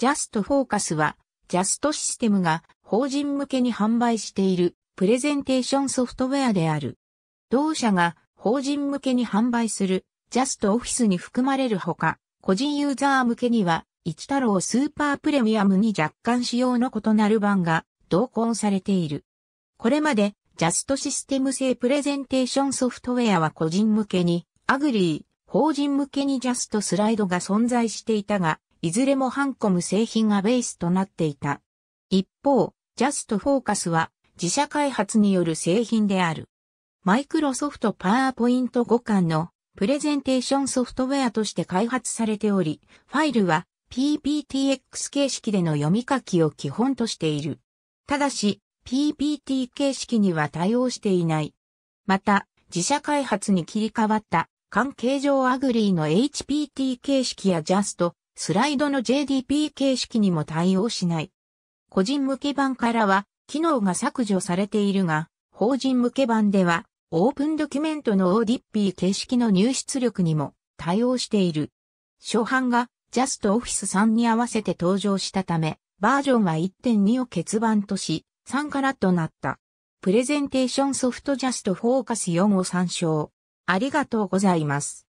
ジャストフォーカスは、ジャストシステムが法人向けに販売しているプレゼンテーションソフトウェアである。同社が法人向けに販売するジャストオフィスに含まれるほか、個人ユーザー向けには、一太郎スーパープレミアムに若干仕様の異なる版が同梱されている。これまで、ジャストシステム製プレゼンテーションソフトウェアは個人向けに、アグリー、法人向けにジャストスライドが存在していたが、いずれもハンコム製品がベースとなっていた。一方、ジャストフォーカスは自社開発による製品である。マイクロソフトパワーポイント互換のプレゼンテーションソフトウェアとして開発されており、ファイルは PPTX 形式での読み書きを基本としている。ただし、PPT 形式には対応していない。また、自社開発に切り替わった関係上アグリーの HPT 形式や Just スライドの JDP 形式にも対応しない。個人向け版からは、機能が削除されているが、法人向け版では、オープンドキュメントの ODP 形式の入出力にも対応している。初版が JustOffice 3に合わせて登場したため、バージョンは1.2を欠番とし、3からとなった。プレゼンテーションソフト JustFocus4 を参照。ありがとうございます。